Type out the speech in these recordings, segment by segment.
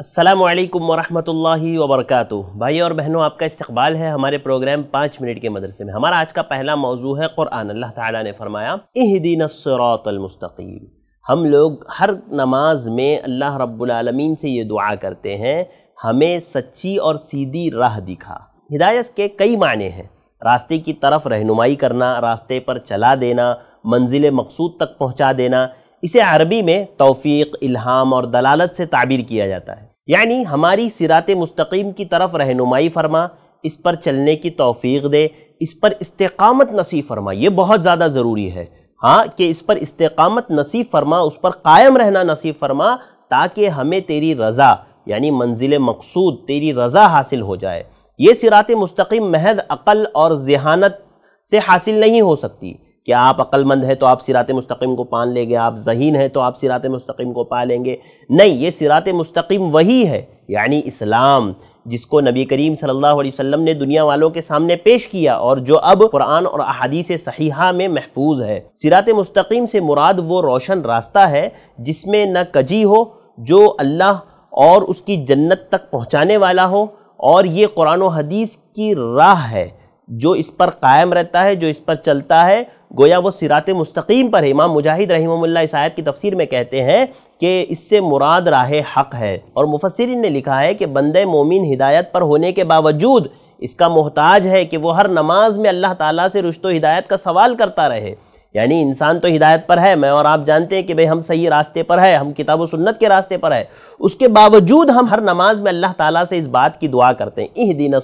असलम वरहमल वबरकत भाई और बहनों आपका इस्तकबाल है हमारे प्रोग्राम पाँच मिनट के मदरसे में हमारा आज का पहला मौजू है क़ुरान अल्लाह ताला ने फरमाया इहदीन सरातलमस्तकीम हम लोग हर नमाज में अल्लाह रब्बुलमीन से ये दुआ करते हैं हमें सच्ची और सीधी राह दिखा हिदायत के कई मायने हैं रास्ते की तरफ रहनुमाई करना रास्ते पर चला देना मंजिल मकसूद तक पहुँचा देना इसे अरबी में तोफ़ी इल्हाम और दलालत से ताबीर किया जाता है यानी हमारी सिरात मुस्तकीम की तरफ रहनुमाई फरमा इस पर चलने की तोफ़ी दे इस पर इस्तेकामत नसीब फरमा ये बहुत ज़्यादा ज़रूरी है हाँ कि इस पर इस्तेकामत नसीब फरमा उस पर कायम रहना नसीब फरमा ताकि हमें तेरी रज़ा यानी मंजिल मकसूद तेरी रज़ा हासिल हो जाए ये सिरात मुस्तकीम महद अक़ल और जहानत से हासिल नहीं हो सकती कि आप अक्लमंद हैं तो आप सिरात मुस्तकीम को पान लेंगे आप जहीन हैं तो आप सिरात मुस्तकीम को पा लेंगे नहीं ये सिरात मुस्तकीम वही है यानी इस्लाम जिसको नबी करीम सल्लल्लाहु अलैहि वसल्लम ने दुनिया वालों के सामने पेश किया और जो अब कुरान और अहादीस सहीहा में महफूज है सिरात मुस्तकीम से मुराद वो रोशन रास्ता है जिसमें न कजी हो जो अल्लाह और उसकी जन्नत तक पहुँचाने वाला हो और ये कुरान हदीस की राह है जो इस पर कायम रहता है जो इस पर चलता है गोया वो सिरात मुस्तकीम पर है इमाम मुजाहिद रहीमल्ला इस आयत की तफसीर में कहते हैं कि इससे मुराद राह हक है और मुफसरिन ने लिखा है कि बंद मोमिन हिदायत पर होने के बावजूद इसका मोहताज है कि वह हर नमाज में अल्लाह ताला से रुश्त हिदायत का सवाल करता रहे यानी इंसान तो हिदायत पर है मैं और आप जानते हैं कि भाई हम सही रास्ते पर है हम किताब सुन्नत के रास्ते पर है उसके बावजूद हम हर नमाज में अल्लाह ताला से इस बात की दुआ करते हैं इह दिन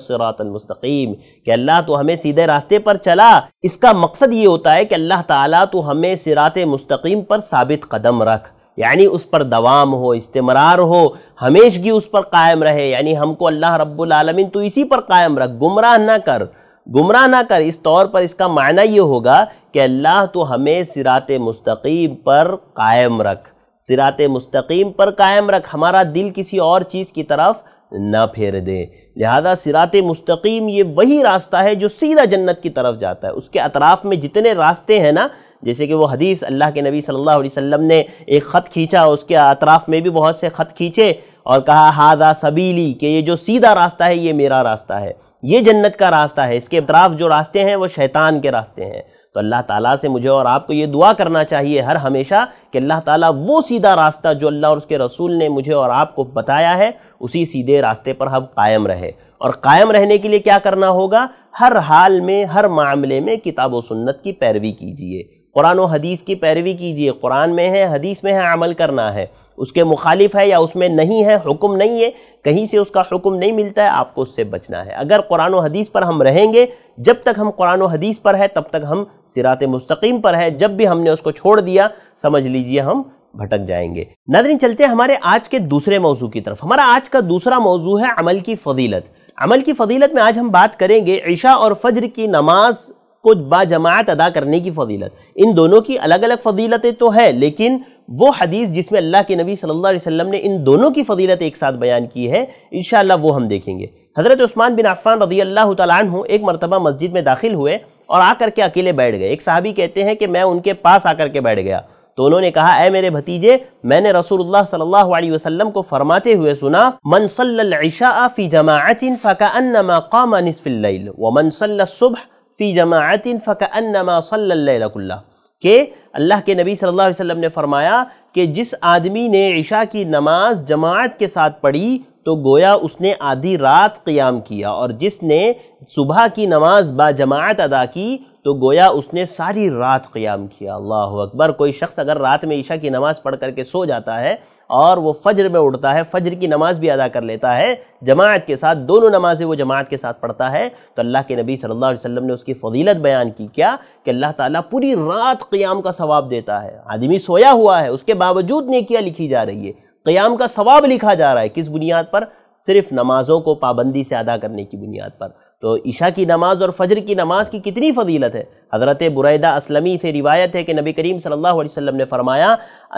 मुस्तकीम कि अल्लाह तो हमें सीधे रास्ते पर चला इसका मकसद ये होता है कि अल्लाह ताला तो हमें सिरात मुस्तकीम पर साबित कदम रख यानी उस पर दवाम हो इस्तेमरार हो हमेशगी उस पर कायम रहे यानी हमको अल्लाह रब्बुल आलमीन तो इसी पर कायम रख गुमराह ना कर गुमराह ना कर इस तौर पर इसका मायना ये होगा कि अल्लाह तो हमें सिरात मुस्तकीम पर कायम रख सिरात मुस्तकीम पर कायम रख हमारा दिल किसी और चीज़ की तरफ ना फेर दे लिहाजा सिरात मुस्तकीम ये वही रास्ता है जो सीधा जन्नत की तरफ जाता है उसके अतराफ़ में जितने रास्ते हैं ना जैसे कि वो हदीस अल्लाह के नबी सल्लल्लाहु अलैहि वसल्लम ने एक ख़त खींचा उसके अतराफ़ में भी बहुत से ख़त खींचे और कहा हादा सबीली कि ये जो सीधा रास्ता है ये मेरा रास्ता है ये जन्नत का रास्ता है इसके अतराफ जो रास्ते हैं वो शैतान के रास्ते हैं तो अल्लाह ताला से मुझे और आपको ये दुआ करना चाहिए हर हमेशा कि अल्लाह ताला वो सीधा रास्ता जो अल्लाह और उसके रसूल ने मुझे और आपको बताया है उसी सीधे रास्ते पर हम कायम रहे और कायम रहने के लिए क्या करना होगा हर हाल में हर मामले में किताब व सुन्नत की पैरवी कीजिए कुरान व हदीस की पैरवी कीजिए कुरान में है हदीस में है अमल करना है उसके मुखालिफ है या उसमें नहीं है हुक्म नहीं है कहीं से उसका हुक्म नहीं मिलता है आपको उससे बचना है अगर कुरान हदीस पर हम रहेंगे जब तक हम कुरान हदीस पर है तब तक हम सिरात मुस्तकीम पर है जब भी हमने उसको छोड़ दिया समझ लीजिए हम भटक जाएंगे नादरीन चलते हैं हमारे आज के दूसरे मौजू की तरफ हमारा आज का दूसरा मौजू है अमल की फजीलत अमल की फजीलत में आज हम बात करेंगे ईशा और फज्र की नमाज को बाजमात अदा करने की फजीलत इन दोनों की अलग अलग फजीलतें तो है लेकिन वो हदीस जिसमें अल्लाह के नबी सल्लल्लाहु अलैहि वसल्लम ने इन दोनों की फजीलत एक साथ बयान की है इन वो हम देखेंगे हज़रत उस्मान बिन अफ़ान रदी अल्लाह तु एक मरतबा मस्जिद में दाखिल हुए और आकर के अकेले बैठ गए एक साहबी कहते हैं कि मैं उनके पास आकर के बैठ गया तो उन्होंने कहा अः मेरे भतीजे मैंने रसूलुल्लाह सल्लल्लाहु अलैहि वसल्लम को फरमाते हुए सुना मन सल्लल इशा फी जमाअतिन फका अन्नमा क़ामा निसफिल लैल व मन सल्ल सुबह फ़ी जमातिन फ़कअनमा सल्ला के अल्लाह के नबी सल्लल्लाहु अलैहि वसल्लम ने फरमाया कि जिस आदमी ने ईशा की नमाज जमात के साथ पढ़ी तो गोया उसने आधी रात क़याम किया और जिसने सुबह की नमाज जमात अदा की तो गोया उसने सारी रात क़्याम किया अल्लाह अकबर कोई शख्स अगर रात में ईशा की नमाज़ पढ़ करके सो जाता है और वो फजर में उठता है फजर की नमाज़ भी अदा कर लेता है जमात के साथ दोनों नमाज़ें वो जमात के साथ पढ़ता है तो अल्लाह के नबी सल्लल्लाहु अलैहि वसल्लम ने उसकी फजीलत बयान की क्या कि अल्लाह ताला पूरी रात कयाम का सवाब देता है आदमी सोया हुआ है उसके बावजूद ने किया लिखी जा रही है क़याम का सवाब लिखा जा रहा है किस बुनियाद पर सिर्फ नमाज़ों को पाबंदी से अदा करने की बुनियाद पर तो ईशा की नमाज़ और फजर की नमाज़ की कितनी फ़जीलत है हज़रत बुरैदा असलमी से रिवायत है कि नबी करीम सल्लल्लाहु अलैहि वसल्लम ने फ़रमाया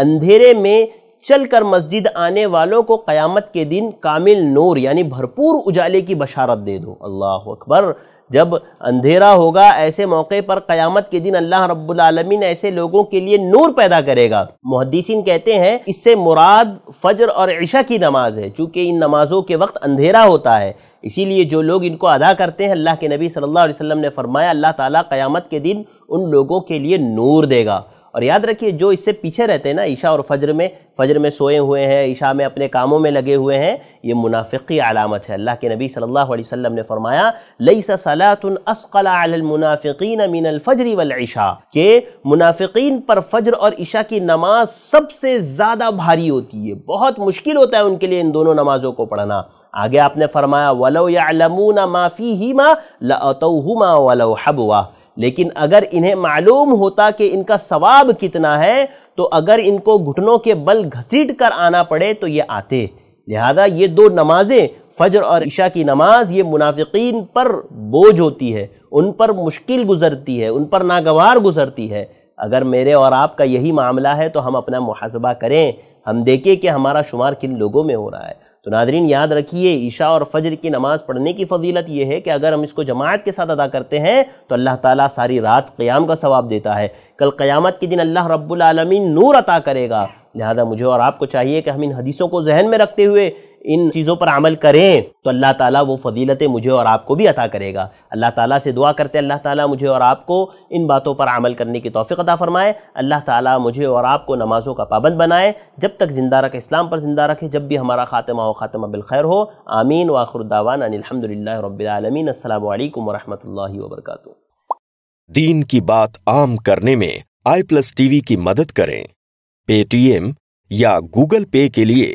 अंधेरे में चलकर मस्जिद आने वालों को क़यामत के दिन कामिल नूर यानी भरपूर उजाले की बशारत दे दो अल्लाह अकबर जब अंधेरा होगा ऐसे मौके पर क़यामत के दिन अल्लाह रब्बुल ऐसे लोगों के लिए नूर पैदा करेगा मुहदसिन कहते हैं इससे मुराद फजर और ईशा की नमाज़ है चूँकि इन नमाज़ों के वक्त अंधेरा होता है इसीलिए जो लोग इनको अदा करते हैं अल्लाह के नबी सल्लल्लाहु अलैहि वसल्लम ने फरमाया अल्लाह ताला क़यामत के दिन उन लोगों के लिए नूर देगा और याद रखिए जो इससे पीछे रहते हैं ना ईशा और फजर में फजर में सोए हुए हैं ईशा में अपने कामों में लगे हुए हैं ये मुनाफिकी आलामत है अल्लाह के नबी सल्लल्लाहु अलैहि वसल्लम ने फरमाया लई सलातन असकलामुनाफ़िन मिनल फजरी वल ईशा के मुनाफिकीन पर फजर और ईशा की नमाज सबसे ज़्यादा भारी होती है बहुत मुश्किल होता है उनके लिए इन दोनों नमाज़ों को पढ़ना आगे आपने फरमाया वलो यालमूना माफ़ी ही माँ लतमा वलो हबवा लेकिन अगर इन्हें मालूम होता कि इनका सवाब कितना है तो अगर इनको घुटनों के बल घसीट कर आना पड़े तो ये आते लिहाजा ये दो नमाजें फजर और ईशा की नमाज ये मुनाफिकीन पर बोझ होती है उन पर मुश्किल गुजरती है उन पर नागवार गुजरती है अगर मेरे और आपका यही मामला है तो हम अपना मुहासबा करें हम देखें कि हमारा शुमार किन लोगों में हो रहा है तो नादरीन याद रखिए ईशा और फजर की नमाज़ पढ़ने की फजीलत यह है कि अगर हम इसको जमात के साथ अदा करते हैं तो अल्लाह ताला सारी रात क़याम का सवाब देता है कल क़यामत के दिन अल्लाह रब्बुल रब्लमिन नूर अता करेगा लिहाजा मुझे और आपको चाहिए कि हम इन हदीसों को जहन में रखते हुए इन चीज़ों पर अमल करें तो अल्लाह ताला वो फजीलतें मुझे और आपको भी अता करेगा अल्लाह ताला से दुआ करते अल्लाह ताला मुझे और आपको इन बातों पर अमल करने की तोफ़ी अदा फ़रमाए अल्लाह ताला मुझे और आपको नमाज़ों का पाबंद बनाए जब तक ज़िंदा रखे इस्लाम पर ज़िंदा रखे जब भी हमारा खात्मा हो बिल बिलखैर हो आमीन वाखुरदावान अनिलहमदिल्ला रबालमीन असल वर्क दीन की बात आम करने में आई प्लस वी की मदद करें पेटीएम या गूगल पे के लिए